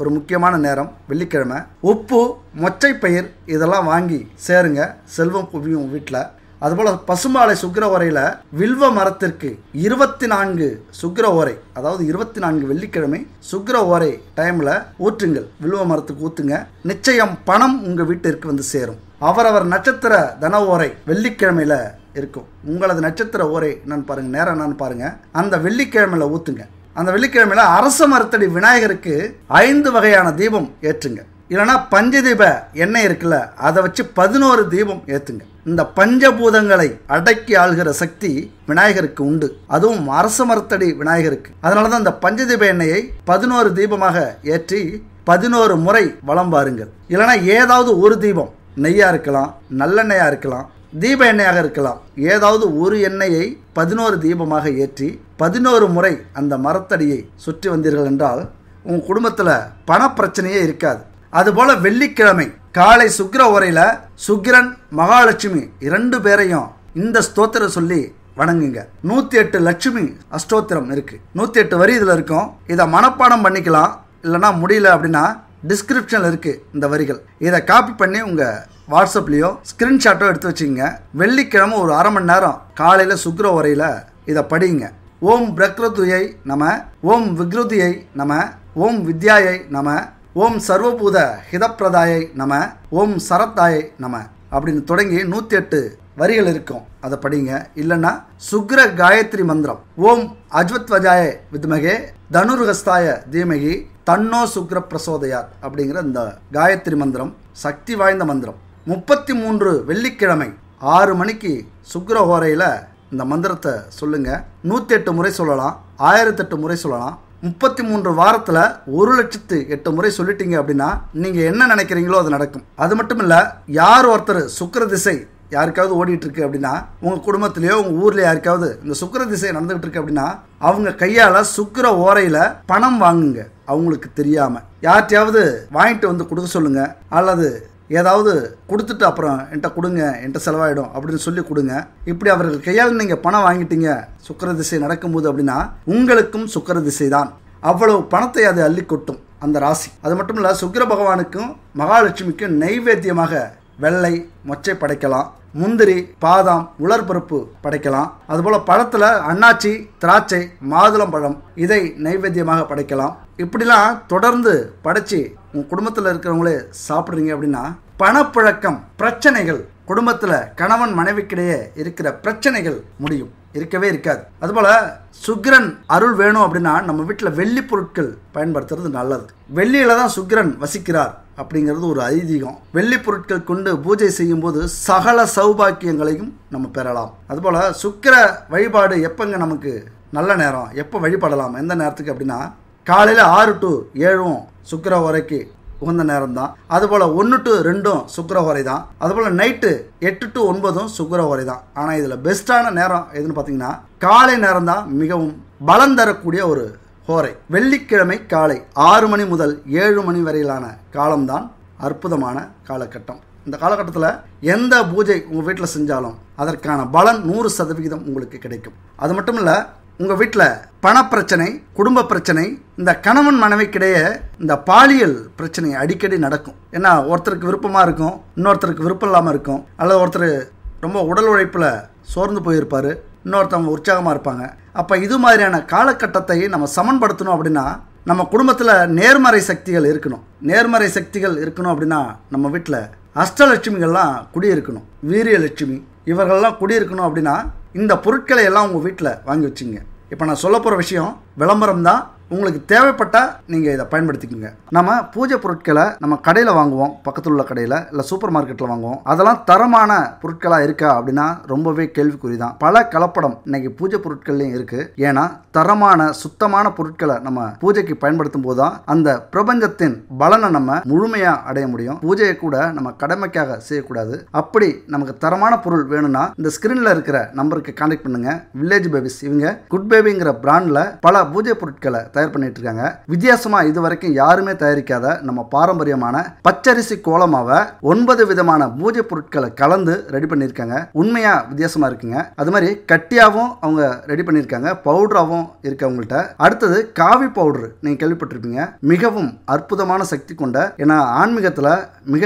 ஒரு முக்கியமான நேரம் வெள்ளிக்கிழமை உப்பு மொச்சை பயிர் இதெல்லாம் வாங்கி சேருங்க செல்வம் குவியும் வீட்டில் அதுபோல் பசுமாலை சுக்கர உரையில் வில்வ மரத்திற்கு இருபத்தி நான்கு சுக்கர ஓரை அதாவது இருபத்தி நான்கு வெள்ளிக்கிழமை சுக்கர ஓரை டைமில் ஊற்றுங்கள் வில்வ மரத்துக்கு ஊற்றுங்க நிச்சயம் பணம் உங்கள் வீட்டிற்கு வந்து சேரும் அவரவர் நட்சத்திர தன ஓரை வெள்ளிக்கிழமையில் இருக்கும் உங்களது நட்சத்திர ஓரை நான் பாருங்கள் நேரம் என்னன்னு பாருங்கள் அந்த வெள்ளிக்கிழமையில் ஊற்றுங்க அந்த வெள்ளிக்கிழமையில் அரச மரத்தடி விநாயகருக்கு ஐந்து வகையான தீபம் ஏற்றுங்க இல்லைனா பஞ்சதீப எண்ணெய் இருக்குல்ல அதை வச்சு பதினோரு தீபம் ஏற்றுங்க இந்த பஞ்சபூதங்களை அடக்கி ஆள்கிற சக்தி விநாயகருக்கு உண்டு அதுவும் அரச மரத்தடி விநாயகருக்கு அதனாலதான் தான் இந்த பஞ்சதீப எண்ணெயை பதினோரு தீபமாக ஏற்றி பதினோரு முறை வளம் பாருங்கள் இல்லைனா ஏதாவது ஒரு தீபம் நெய்யாக இருக்கலாம் நல்லெண்ணெயா இருக்கலாம் தீப எண்ணெயாக இருக்கலாம் ஏதாவது ஒரு எண்ணெயை பதினோரு தீபமாக ஏற்றி பதினோரு முறை அந்த மரத்தடியை சுற்றி வந்தீர்கள் என்றால் உங்கள் குடும்பத்தில் பிரச்சனையே இருக்காது அதுபோல் வெள்ளிக்கிழமை காலை சுக்கிர உரையில சுக்கிரன் மகாலட்சுமி இரண்டு பேரையும் இந்த ஸ்தோத்திரம் சொல்லி வணங்குங்க நூற்றி எட்டு லட்சுமி அஷ்டோத்திரம் இருக்குது நூற்றி எட்டு வரி இதில் இருக்கும் இதை மனப்பாடம் பண்ணிக்கலாம் இல்லைன்னா முடியல அப்படின்னா டிஸ்கிரிப்ஷனில் இருக்குது இந்த வரிகள் இதை காப்பி பண்ணி உங்கள் வாட்ஸ்அப்லயோ ஸ்கிரீன்ஷாட்டோ எடுத்து வச்சுக்கோங்க வெள்ளிக்கிழமை ஒரு அரை மணி நேரம் காலையில் சுக்கிர உரையில இதை படிங்க ஓம் பிரக்ருதியை நம ஓம் விக்ருதியை நம ஓம் வித்யாயை நம ஓம் சர்வபூத ஹிதப்பிரதாயை நம ஓம் சரத்தாயை நம அப்படின்னு தொடங்கி நூத்தி எட்டு வரிகள் இருக்கும் அதை படிங்க இல்லைன்னா சுக்ர காயத்ரி மந்திரம் ஓம் அஜ்வத்வஜாய வித்மகே தனுர்ஹஸ்தாய தீமகி தன்னோ சுக்ர பிரசோதயாத் அப்படிங்கிற இந்த காயத்ரி மந்திரம் சக்தி வாய்ந்த மந்திரம் முப்பத்தி மூன்று வெள்ளிக்கிழமை ஆறு மணிக்கு சுக்ர ஹோரையில் இந்த மந்திரத்தை சொல்லுங்கள் நூத்தி எட்டு முறை சொல்லலாம் ஆயிரத்தெட்டு முறை சொல்லலாம் முப்பத்தி மூன்று வாரத்தில் ஒரு லட்சத்து எட்டு முறை சொல்லிட்டீங்க அப்படின்னா நீங்கள் என்ன நினைக்கிறீங்களோ அது நடக்கும் அது மட்டும் இல்லை யார் ஒருத்தர் சுக்கர திசை யாருக்காவது ஓடிட்டு இருக்கு அப்படின்னா உங்கள் குடும்பத்திலேயோ உங்கள் ஊரில் யாருக்காவது இந்த சுக்கர திசை நடந்துகிட்டு இருக்கு அப்படின்னா அவங்க கையால் சுக்கர ஓரையில் பணம் வாங்குங்க அவங்களுக்கு தெரியாமல் யார்கிட்டையாவது வாங்கிட்டு வந்து கொடுக்க சொல்லுங்கள் அல்லது ஏதாவது கொடுத்துட்டு அப்புறம் என்கிட்ட கொடுங்க என்கிட்ட செலவாயிடும் அப்படின்னு சொல்லி கொடுங்க இப்படி அவர்கள் கையால் நீங்கள் பணம் வாங்கிட்டீங்க சுக்கர திசை நடக்கும்போது அப்படின்னா உங்களுக்கும் சுக்கர திசை தான் அவ்வளவு பணத்தை அது அள்ளி கொட்டும் அந்த ராசி அது மட்டும் இல்லை சுக்கர பகவானுக்கும் மகாலட்சுமிக்கும் நைவேத்தியமாக வெள்ளை மொச்சை படைக்கலாம் முந்திரி பாதாம் உலர்பருப்பு படைக்கலாம் அதுபோல் பழத்தில் அன்னாச்சி திராட்சை மாதுளம்பழம் இதை நைவேத்தியமாக படைக்கலாம் இப்படிலாம் தொடர்ந்து படைச்சு உங்கள் குடும்பத்தில் இருக்கிறவங்களே சாப்பிடுறீங்க அப்படின்னா பணப்புழக்கம் பிரச்சனைகள் குடும்பத்தில் கணவன் மனைவிக்கிடையே இருக்கிற பிரச்சனைகள் முடியும் இருக்கவே இருக்காது அதுபோல் சுக்கிரன் அருள் வேணும் அப்படின்னா நம்ம வீட்டில் வெள்ளி பொருட்கள் பயன்படுத்துறது நல்லது வெள்ளியில தான் சுக்கிரன் வசிக்கிறார் அப்படிங்கிறது ஒரு ஐதீகம் வெள்ளி பொருட்கள் கொண்டு பூஜை செய்யும் போது சகல சௌபாக்கியங்களையும் நம்ம பெறலாம் அதுபோல் சுக்கர வழிபாடு எப்போங்க நமக்கு நல்ல நேரம் எப்போ வழிபடலாம் எந்த நேரத்துக்கு அப்படின்னா காலையில் ஆறு டு ஏழும் சுக்கர உரைக்கு உகந்த நேரம் தான் அதுபோல் ஒன்று டு ரெண்டும் சுக்கர உரை தான் அதுபோல் நைட்டு எட்டு டு ஒன்பதும் சுக்கர உரை தான் ஆனால் இதில் பெஸ்ட்டான நேரம் எதுன்னு பார்த்தீங்கன்னா காலை நேரம் தான் மிகவும் பலம் தரக்கூடிய ஒரு ஹோரை வெள்ளிக்கிழமை காலை ஆறு மணி முதல் ஏழு மணி வரையிலான காலம்தான் அற்புதமான காலகட்டம் இந்த காலகட்டத்தில் எந்த பூஜை உங்கள் வீட்டில் செஞ்சாலும் அதற்கான பலன் நூறு சதவிகிதம் உங்களுக்கு கிடைக்கும் அது மட்டும் இல்லை உங்கள் வீட்டில் பணப்பிரச்சனை குடும்ப பிரச்சனை இந்த கணவன் மனைவிக்கிடையே இந்த பாலியல் பிரச்சனை அடிக்கடி நடக்கும் ஏன்னா ஒருத்தருக்கு விருப்பமாக இருக்கும் இன்னொருத்தருக்கு விருப்பம் இல்லாமல் இருக்கும் அல்லது ஒருத்தர் ரொம்ப உடல் உழைப்பில் சோர்ந்து போயிருப்பார் இன்னொருத்தவங்க உற்சாகமாக இருப்பாங்க அப்போ இது மாதிரியான காலகட்டத்தை நம்ம சமன்படுத்தணும் அப்படின்னா நம்ம குடும்பத்தில் நேர்மறை சக்திகள் இருக்கணும் நேர்மறை சக்திகள் இருக்கணும் அப்படின்னா நம்ம வீட்டில் அஷ்டலட்சுமிகள்லாம் குடியிருக்கணும் வீரியலட்சுமி இவர்கள்லாம் குடியிருக்கணும் அப்படின்னா இந்த பொருட்களை எல்லாம் உங்கள் வீட்டில் வாங்கி வச்சுங்க இப்போ நான் சொல்ல போகிற விஷயம் விளம்பரம் தான் உங்களுக்கு தேவைப்பட்டால் நீங்கள் இதை பயன்படுத்திக்கோங்க நம்ம பூஜை பொருட்களை நம்ம கடையில் வாங்குவோம் பக்கத்தில் உள்ள கடையில் இல்லை சூப்பர் மார்க்கெட்டில் வாங்குவோம் அதெல்லாம் தரமான பொருட்களாக இருக்கா அப்படின்னா ரொம்பவே கேள்விக்குறி தான் பல கலப்படம் இன்னைக்கு பூஜை பொருட்கள்லையும் இருக்குது ஏன்னா தரமான சுத்தமான பொருட்களை நம்ம பூஜைக்கு பயன்படுத்தும் போது தான் அந்த பிரபஞ்சத்தின் பலனை நம்ம முழுமையாக அடைய முடியும் பூஜையை கூட நம்ம கடமைக்காக செய்யக்கூடாது அப்படி நமக்கு தரமான பொருள் வேணும்னா இந்த ஸ்கிரீனில் இருக்கிற நம்பருக்கு கான்டெக்ட் பண்ணுங்கள் வில்லேஜ் பேபிஸ் இவங்க குட் பேபிங்கிற பிராண்டில் பல பூஜை பொருட்களை தயார் பண்ணிட்டு இருக்காங்க வித்தியாசமா இது வரைக்கும் யாருமே தயாரிக்காத நம்ம பாரம்பரியமான பச்சரிசி கோலமாவை ஒன்பது விதமான பூஜை பொருட்களை கலந்து ரெடி பண்ணியிருக்காங்க உண்மையா வித்தியாசமா இருக்குங்க அது மாதிரி கட்டியாவும் அவங்க ரெடி பண்ணியிருக்காங்க பவுடராகவும் இருக்கு அவங்கள்ட்ட அடுத்தது காவி பவுடர் நீங்க கேள்விப்பட்டிருப்பீங்க மிகவும் அற்புதமான சக்தி கொண்ட ஏன்னா ஆன்மீகத்தில் மிக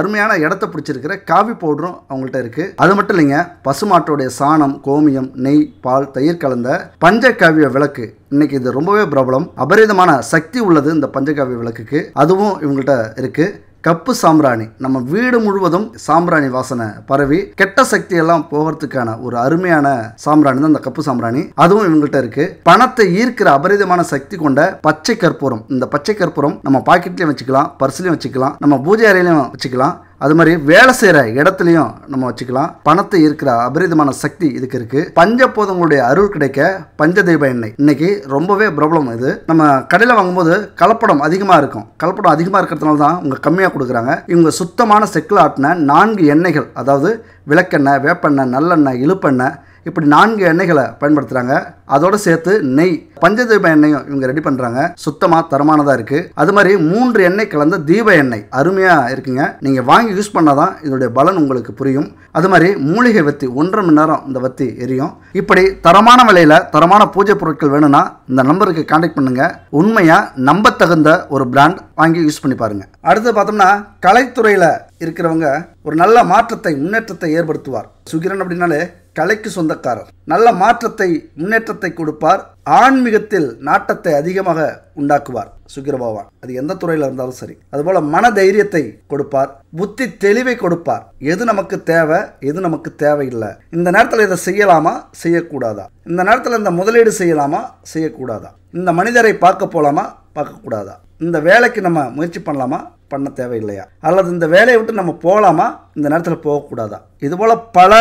அருமையான இடத்த பிடிச்சிருக்கிற காவி பவுடரும் அவங்கள்ட்ட இருக்கு அது மட்டும் இல்லைங்க பசுமாட்டோடைய சாணம் கோமியம் நெய் பால் தயிர் கலந்த பஞ்சகாவிய விளக்கு இன்னைக்கு இது ரொம்பவே பிரபலம் அபரிதமான சக்தி உள்ளது இந்த பஞ்சகாவிய விளக்குக்கு அதுவும் இவங்கள்ட்ட இருக்குது கப்பு சாம்பிராணி நம்ம வீடு முழுவதும் சாம்பிராணி வாசனை பரவி கெட்ட சக்தி எல்லாம் போகிறதுக்கான ஒரு அருமையான சாம்பிராணி தான் இந்த கப்பு சாம்பிராணி அதுவும் இவங்கள்ட்ட இருக்கு பணத்தை ஈர்க்கிற அபரிதமான சக்தி கொண்ட பச்சை கற்பூரம் இந்த பச்சை கற்பூரம் நம்ம பாக்கெட்லயும் வச்சுக்கலாம் பர்ஸ்லயும் வச்சுக்கலாம் நம்ம பூஜை அறையிலையும் வச்சுக்கலாம் அது மாதிரி வேலை செய்கிற இடத்துலையும் நம்ம வச்சுக்கலாம் பணத்தை இருக்கிற அபரிதமான சக்தி இதுக்கு இருக்கு பஞ்சபோதங்களுடைய அருள் கிடைக்க பஞ்சதெய்வ எண்ணெய் இன்னைக்கு ரொம்பவே பிரபலம் இது நம்ம கடையில் வாங்கும்போது கலப்படம் அதிகமாக இருக்கும் கலப்படம் அதிகமாக இருக்கிறதுனால தான் உங்கள் கம்மியாக கொடுக்குறாங்க இவங்க சுத்தமான செக்கில் ஆட்டின நான்கு எண்ணெய்கள் அதாவது விளக்கெண்ணெய் வேப்பெண்ணெய் நல்லெண்ணெய் இழுப்பெண்ணெய் இப்படி நான்கு எண்ணெய்களை பயன்படுத்துகிறாங்க அதோடு சேர்த்து நெய் பஞ்சதீப எண்ணெயும் இவங்க ரெடி பண்ணுறாங்க சுத்தமாக தரமானதாக இருக்குது அது மாதிரி மூன்று எண்ணெய் கலந்த தீப எண்ணெய் அருமையாக இருக்குங்க நீங்கள் வாங்கி யூஸ் பண்ணால் தான் பலன் உங்களுக்கு புரியும் அது மாதிரி மூலிகை வத்தி ஒன்றரை மணி நேரம் இந்த வத்தி எரியும் இப்படி தரமான விலையில் தரமான பூஜை பொருட்கள் வேணும்னா இந்த நம்பருக்கு பண்ணுங்க பண்ணுங்கள் உண்மையாக தகுந்த ஒரு பிராண்ட் வாங்கி யூஸ் பண்ணி பாருங்க அடுத்து பார்த்தோம்னா கலைத்துறையில் இருக்கிறவங்க ஒரு நல்ல மாற்றத்தை முன்னேற்றத்தை ஏற்படுத்துவார் சுகிரன் அப்படின்னாலே கலைக்கு சொந்தக்காரர் நல்ல மாற்றத்தை முன்னேற்றத்தை கொடுப்பார் ஆன்மீகத்தில் நாட்டத்தை அதிகமாக உண்டாக்குவார் சுக்கிரபகவான் அது எந்த துறையில் இருந்தாலும் சரி அதுபோல மன தைரியத்தை கொடுப்பார் புத்தி தெளிவை கொடுப்பார் எது நமக்கு தேவை எது நமக்கு தேவையில்லை இந்த நேரத்தில் இதை செய்யலாமா செய்யக்கூடாதா இந்த நேரத்தில் இந்த முதலீடு செய்யலாமா செய்யக்கூடாதா இந்த மனிதரை பார்க்க போலாமா பார்க்கக்கூடாதா இந்த வேலைக்கு நம்ம முயற்சி பண்ணலாமா பண்ண தேவையில்லையா அல்லது இந்த வேலையை விட்டு நம்ம போகலாமா இந்த நேரத்தில் போகக்கூடாதா இதுபோல் பல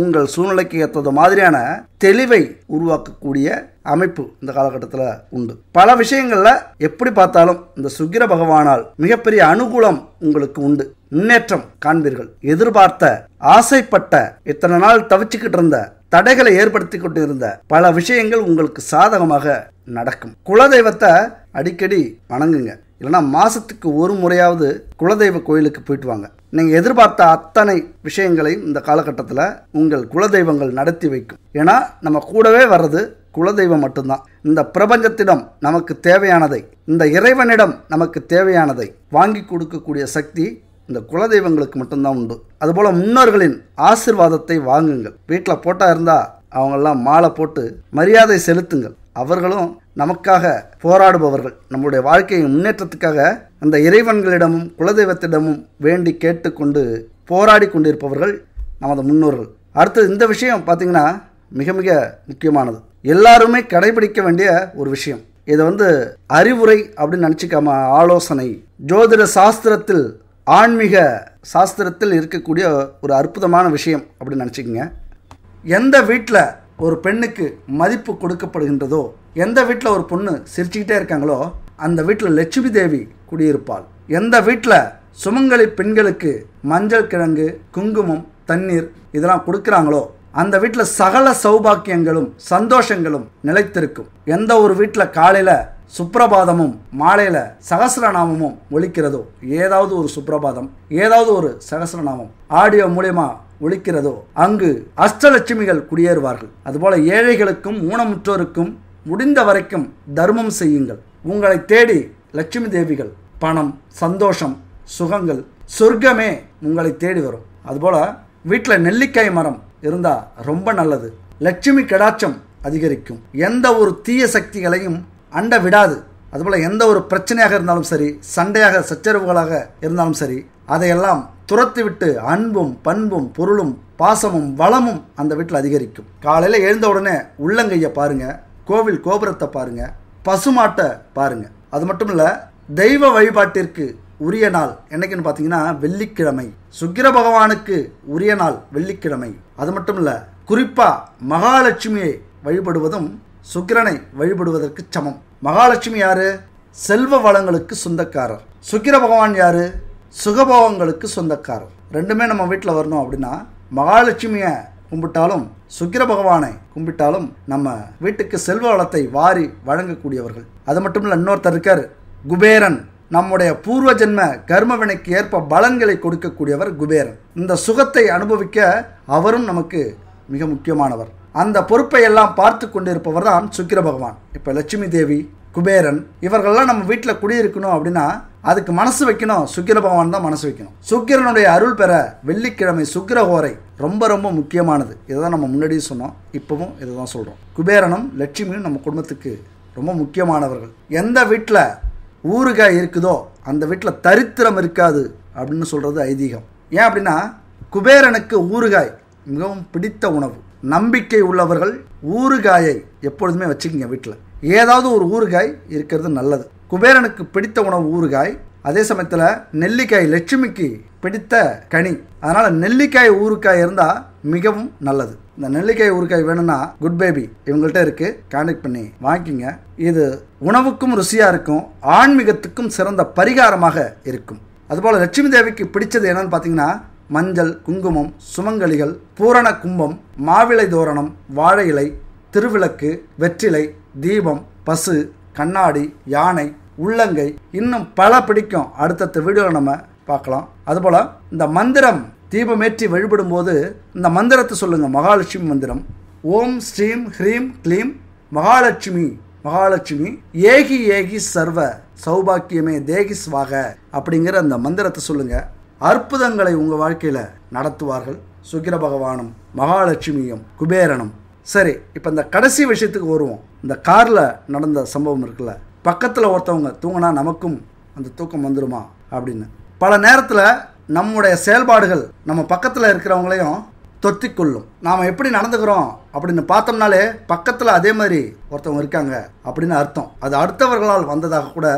உங்கள் சூழ்நிலைக்கு ஏற்றது மாதிரியான தெளிவை உருவாக்கக்கூடிய அமைப்பு இந்த காலகட்டத்தில் உண்டு பல விஷயங்களில் எப்படி பார்த்தாலும் இந்த சுக்கிர பகவானால் மிகப்பெரிய அனுகூலம் உங்களுக்கு உண்டு முன்னேற்றம் காண்பீர்கள் எதிர்பார்த்த ஆசைப்பட்ட இத்தனை நாள் தவிச்சுக்கிட்டு இருந்த தடைகளை ஏற்படுத்தி கொண்டிருந்த இருந்த பல விஷயங்கள் உங்களுக்கு சாதகமாக நடக்கும் குலதெய்வத்தை அடிக்கடி வணங்குங்க இல்லைனா மாதத்துக்கு ஒரு முறையாவது குலதெய்வ கோயிலுக்கு போயிட்டு வாங்க நீங்கள் எதிர்பார்த்த அத்தனை விஷயங்களையும் இந்த காலகட்டத்தில் உங்கள் குலதெய்வங்கள் நடத்தி வைக்கும் ஏன்னா நம்ம கூடவே வர்றது குலதெய்வம் மட்டும்தான் இந்த பிரபஞ்சத்திடம் நமக்கு தேவையானதை இந்த இறைவனிடம் நமக்கு தேவையானதை வாங்கி கொடுக்கக்கூடிய சக்தி இந்த குலதெய்வங்களுக்கு மட்டும்தான் உண்டு அதுபோல் முன்னோர்களின் ஆசிர்வாதத்தை வாங்குங்கள் வீட்டில் போட்டா இருந்தால் அவங்கெல்லாம் மாலை போட்டு மரியாதை செலுத்துங்கள் அவர்களும் நமக்காக போராடுபவர்கள் நம்முடைய வாழ்க்கையின் முன்னேற்றத்துக்காக அந்த இறைவன்களிடமும் குலதெய்வத்திடமும் வேண்டி கேட்டுக்கொண்டு போராடி கொண்டிருப்பவர்கள் நமது முன்னோர்கள் அடுத்தது இந்த விஷயம் பார்த்திங்கன்னா மிக மிக முக்கியமானது எல்லாருமே கடைபிடிக்க வேண்டிய ஒரு விஷயம் இதை வந்து அறிவுரை அப்படின்னு நினச்சிக்காம ஆலோசனை ஜோதிட சாஸ்திரத்தில் ஆன்மீக சாஸ்திரத்தில் இருக்கக்கூடிய ஒரு அற்புதமான விஷயம் அப்படின்னு நினச்சிக்கோங்க எந்த வீட்டில் ஒரு பெண்ணுக்கு மதிப்பு கொடுக்கப்படுகின்றதோ எந்த வீட்டில் ஒரு பொண்ணு சிரிச்சுக்கிட்டே இருக்காங்களோ அந்த வீட்டில் லட்சுமி தேவி குடியிருப்பாள் எந்த வீட்டில் சுமங்கலி பெண்களுக்கு மஞ்சள் கிழங்கு குங்குமம் தண்ணீர் இதெல்லாம் கொடுக்குறாங்களோ அந்த வீட்டில் சகல சௌபாக்கியங்களும் சந்தோஷங்களும் நிலைத்திருக்கும் எந்த ஒரு வீட்டில் காலையில் சுப்பிரபாதமும் மாலையில் சகசிரநாமமும் ஒழிக்கிறதோ ஏதாவது ஒரு சுப்பிரபாதம் ஏதாவது ஒரு சகசிரநாமம் ஆடியோ மூலியமாக ஒழிக்கிறதோ அங்கு அஷ்டலட்சுமிகள் குடியேறுவார்கள் அதுபோல ஏழைகளுக்கும் ஊனமுற்றோருக்கும் முடிந்த வரைக்கும் தர்மம் செய்யுங்கள் உங்களை தேடி லட்சுமி தேவிகள் பணம் சந்தோஷம் சுகங்கள் சொர்க்கமே உங்களை தேடி வரும் அதுபோல் வீட்டில் நெல்லிக்காய் மரம் இருந்தால் ரொம்ப நல்லது லட்சுமி கடாட்சம் அதிகரிக்கும் எந்த ஒரு தீய சக்திகளையும் அண்ட விடாது அதுபோல் எந்த ஒரு பிரச்சனையாக இருந்தாலும் சரி சண்டையாக சச்சரவுகளாக இருந்தாலும் சரி அதையெல்லாம் துரத்துவிட்டு அன்பும் பண்பும் பொருளும் பாசமும் வளமும் அந்த வீட்டில் அதிகரிக்கும் காலையில் எழுந்த உடனே உள்ளங்கையை பாருங்கள் கோவில் கோபுரத்தை பாருங்கள் பசுமாட்டை பாருங்கள் அது மட்டும் இல்லை தெய்வ வழிபாட்டிற்கு உரிய நாள் என்னைக்குன்னு பார்த்தீங்கன்னா வெள்ளிக்கிழமை சுக்கிர பகவானுக்கு உரிய நாள் வெள்ளிக்கிழமை அது மட்டும் இல்லை குறிப்பாக மகாலட்சுமியை வழிபடுவதும் சுக்கிரனை வழிபடுவதற்கு சமம் மகாலட்சுமி யாரு செல்வ வளங்களுக்கு சொந்தக்காரர் சுக்கிர பகவான் யாரு சுகபோகங்களுக்கு சொந்தக்காரர் ரெண்டுமே நம்ம வீட்டில் வரணும் அப்படின்னா மகாலட்சுமியை கும்பிட்டாலும் சுக்கிர பகவானை கும்பிட்டாலும் நம்ம வீட்டுக்கு செல்வ வளத்தை வாரி வழங்கக்கூடியவர்கள் அது மட்டும் இல்லை இன்னொருத்தர் இருக்கார் குபேரன் நம்முடைய பூர்வ ஜென்ம கர்மவினைக்கு ஏற்ப பலன்களை கொடுக்கக்கூடியவர் குபேரன் இந்த சுகத்தை அனுபவிக்க அவரும் நமக்கு மிக முக்கியமானவர் அந்த பொறுப்பை எல்லாம் பார்த்து கொண்டிருப்பவர் தான் சுக்கிர பகவான் இப்போ லட்சுமி தேவி குபேரன் இவர்கள்லாம் நம்ம வீட்டில் குடியிருக்கணும் அப்படின்னா அதுக்கு மனசு வைக்கணும் சுக்கிர பகவான் தான் மனசு வைக்கணும் சுக்கிரனுடைய அருள் பெற வெள்ளிக்கிழமை சுக்கிர ஓரை ரொம்ப ரொம்ப முக்கியமானது இதை தான் நம்ம முன்னாடியே சொன்னோம் இப்போவும் இதை தான் சொல்கிறோம் குபேரனும் லட்சுமியும் நம்ம குடும்பத்துக்கு ரொம்ப முக்கியமானவர்கள் எந்த வீட்டில் ஊறுகாய் இருக்குதோ அந்த வீட்டில் தரித்திரம் இருக்காது அப்படின்னு சொல்கிறது ஐதீகம் ஏன் அப்படின்னா குபேரனுக்கு ஊறுகாய் மிகவும் பிடித்த உணவு நம்பிக்கை உள்ளவர்கள் ஊறுகாயை எப்பொழுதுமே வச்சுக்கிங்க வீட்டில் ஏதாவது ஒரு ஊறுகாய் இருக்கிறது நல்லது குபேரனுக்கு பிடித்த உணவு ஊறுகாய் அதே சமயத்தில் நெல்லிக்காய் லட்சுமிக்கு பிடித்த கனி அதனால் நெல்லிக்காய் ஊறுக்காய் இருந்தால் மிகவும் நல்லது இந்த நெல்லிக்காய் ஊறுக்காய் வேணும்னா குட் பேபி இவங்கள்ட்ட இருக்குது கான்டெக்ட் பண்ணி வாங்கிக்கிங்க இது உணவுக்கும் ருசியாக இருக்கும் ஆன்மீகத்துக்கும் சிறந்த பரிகாரமாக இருக்கும் அதுபோல் லட்சுமி தேவிக்கு பிடிச்சது என்னன்னு பார்த்தீங்கன்னா மஞ்சள் குங்குமம் சுமங்கலிகள் பூரண கும்பம் மாவிளை தோரணம் வாழை இலை திருவிளக்கு வெற்றிலை தீபம் பசு கண்ணாடி யானை உள்ளங்கை இன்னும் பல பிடிக்கும் அடுத்தடுத்த வீடியோவில் நம்ம பார்க்கலாம் அதுபோல் இந்த மந்திரம் தீபமேற்றி வழிபடும் போது இந்த மந்திரத்தை சொல்லுங்கள் மகாலட்சுமி மந்திரம் ஓம் ஸ்ரீம் ஹ்ரீம் க்ளீம் மகாலட்சுமி மகாலட்சுமி ஏகி ஏகி சர்வ சௌபாக்கியமே தேகி ஸ்வாக அப்படிங்கிற அந்த மந்திரத்தை சொல்லுங்கள் அற்புதங்களை உங்கள் வாழ்க்கையில் நடத்துவார்கள் சுக்கிர பகவானும் மகாலட்சுமியும் குபேரனும் சரி இப்போ இந்த கடைசி விஷயத்துக்கு வருவோம் இந்த காரில் நடந்த சம்பவம் இருக்குல்ல பக்கத்தில் ஒருத்தவங்க தூங்கினா நமக்கும் அந்த தூக்கம் வந்துடுமா அப்படின்னு பல நேரத்தில் நம்முடைய செயல்பாடுகள் நம்ம பக்கத்தில் இருக்கிறவங்களையும் கொள்ளும் நாம் எப்படி நடந்துக்கிறோம் அப்படின்னு பார்த்தோம்னாலே பக்கத்தில் அதே மாதிரி ஒருத்தவங்க இருக்காங்க அப்படின்னு அர்த்தம் அது அடுத்தவர்களால் வந்ததாக கூட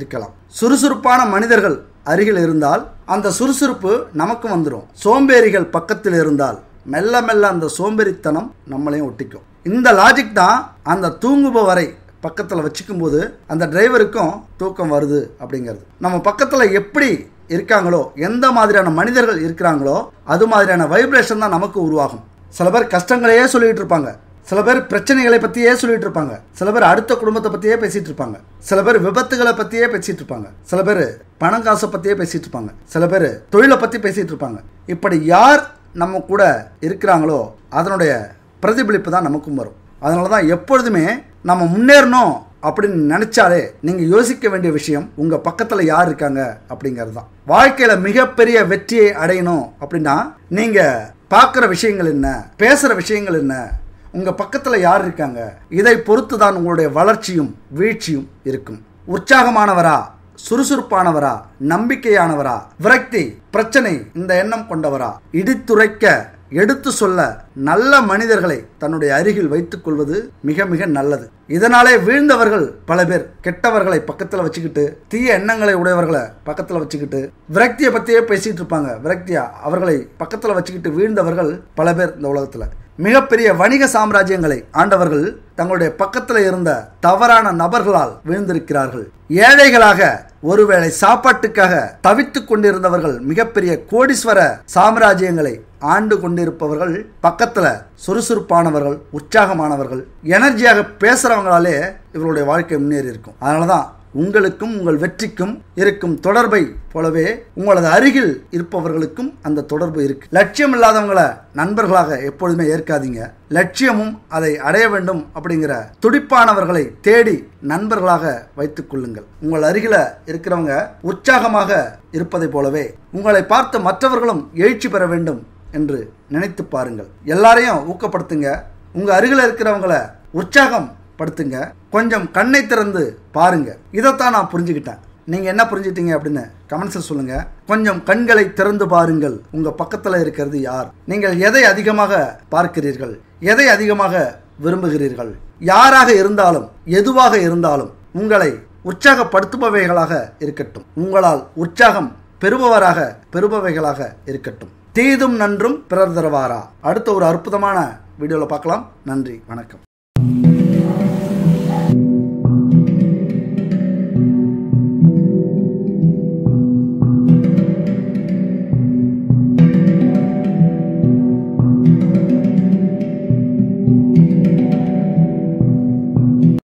இருக்கலாம் சுறுசுறுப்பான மனிதர்கள் அருகில் இருந்தால் அந்த சுறுசுறுப்பு நமக்கு வந்துடும் சோம்பேறிகள் பக்கத்தில் இருந்தால் மெல்ல மெல்ல அந்த சோம்பேறித்தனம் நம்மளையும் ஒட்டிக்கும் இந்த லாஜிக் தான் அந்த தூங்குபவரை பக்கத்தில் வச்சுக்கும் போது அந்த டிரைவருக்கும் தூக்கம் வருது அப்படிங்கிறது நம்ம பக்கத்தில் எப்படி இருக்காங்களோ எந்த மாதிரியான மனிதர்கள் இருக்கிறாங்களோ அது மாதிரியான வைப்ரேஷன் தான் நமக்கு உருவாகும் சில பேர் கஷ்டங்களையே சொல்லிட்டு இருப்பாங்க சில பேர் பிரச்சனைகளை பற்றியே சொல்லிட்டு இருப்பாங்க சில பேர் அடுத்த குடும்பத்தை பற்றியே பேசிட்டு இருப்பாங்க சில பேர் விபத்துகளை பற்றியே பேசிகிட்டு இருப்பாங்க சில பேர் பணம் காசை பற்றியே பேசிகிட்டு இருப்பாங்க சில பேர் தொழிலை பற்றி பேசிகிட்டு இருப்பாங்க இப்படி யார் நம்ம கூட இருக்கிறாங்களோ அதனுடைய பிரதிபலிப்பு தான் நமக்கும் வரும் அதனால தான் எப்பொழுதுமே நம்ம முன்னேறணும் அப்படின்னு நினச்சாலே நீங்கள் யோசிக்க வேண்டிய விஷயம் உங்கள் பக்கத்தில் யார் இருக்காங்க அப்படிங்கிறது தான் வாழ்க்கையில் மிகப்பெரிய வெற்றியை அடையணும் அப்படின்னா நீங்கள் பார்க்குற விஷயங்கள் என்ன பேசுகிற விஷயங்கள் என்ன உங்கள் பக்கத்தில் யார் இருக்காங்க இதை பொறுத்து தான் உங்களுடைய வளர்ச்சியும் வீழ்ச்சியும் இருக்கும் உற்சாகமானவரா சுறுசுறுப்பானவரா நம்பிக்கையானவரா விரக்தி பிரச்சனை இந்த எண்ணம் கொண்டவரா இடித்துரைக்க எடுத்து சொல்ல நல்ல மனிதர்களை தன்னுடைய அருகில் வைத்துக் கொள்வது மிக மிக நல்லது இதனாலே வீழ்ந்தவர்கள் பல பேர் கெட்டவர்களை பக்கத்தில் வச்சுக்கிட்டு தீய எண்ணங்களை உடையவர்களை பக்கத்தில் வச்சுக்கிட்டு விரக்தியை பற்றியே பேசிகிட்டு இருப்பாங்க விரக்தியா அவர்களை பக்கத்தில் வச்சுக்கிட்டு வீழ்ந்தவர்கள் பல பேர் இந்த உலகத்தில் மிகப்பெரிய வணிக சாம்ராஜ்யங்களை ஆண்டவர்கள் தங்களுடைய பக்கத்தில் இருந்த தவறான நபர்களால் விழுந்திருக்கிறார்கள் ஏழைகளாக ஒருவேளை சாப்பாட்டுக்காக தவித்துக் கொண்டிருந்தவர்கள் மிகப்பெரிய கோடீஸ்வர சாம்ராஜ்யங்களை ஆண்டு கொண்டிருப்பவர்கள் பக்கத்தில் சுறுசுறுப்பானவர்கள் உற்சாகமானவர்கள் எனர்ஜியாக பேசுகிறவங்களாலே இவர்களுடைய வாழ்க்கை முன்னேறி இருக்கும் அதனாலதான் தான் உங்களுக்கும் உங்கள் வெற்றிக்கும் இருக்கும் தொடர்பை போலவே உங்களது அருகில் இருப்பவர்களுக்கும் அந்த தொடர்பு இருக்கு லட்சியம் இல்லாதவங்களை நண்பர்களாக எப்பொழுதுமே ஏற்காதீங்க லட்சியமும் அதை அடைய வேண்டும் அப்படிங்கிற துடிப்பானவர்களை தேடி நண்பர்களாக வைத்துக் கொள்ளுங்கள் உங்கள் அருகில இருக்கிறவங்க உற்சாகமாக இருப்பதை போலவே உங்களை பார்த்து மற்றவர்களும் எழுச்சி பெற வேண்டும் என்று நினைத்து பாருங்கள் எல்லாரையும் ஊக்கப்படுத்துங்க உங்கள் அருகில் இருக்கிறவங்களை உற்சாகம் படுத்துங்க கொஞ்சம் கண்ணை திறந்து பாருங்க இதைத்தான் நான் புரிஞ்சுக்கிட்டேன் நீங்கள் என்ன புரிஞ்சுட்டீங்க அப்படின்னு கமெண்ட்ஸ் சொல்லுங்கள் கொஞ்சம் கண்களை திறந்து பாருங்கள் உங்கள் பக்கத்தில் இருக்கிறது யார் நீங்கள் எதை அதிகமாக பார்க்கிறீர்கள் எதை அதிகமாக விரும்புகிறீர்கள் யாராக இருந்தாலும் எதுவாக இருந்தாலும் உங்களை உற்சாகப்படுத்துபவைகளாக இருக்கட்டும் உங்களால் உற்சாகம் பெறுபவராக பெறுபவைகளாக இருக்கட்டும் தீதும் நன்றும் பிறர் தருவாரா அடுத்த ஒரு அற்புதமான வீடியோவில் பார்க்கலாம் நன்றி வணக்கம் Amen.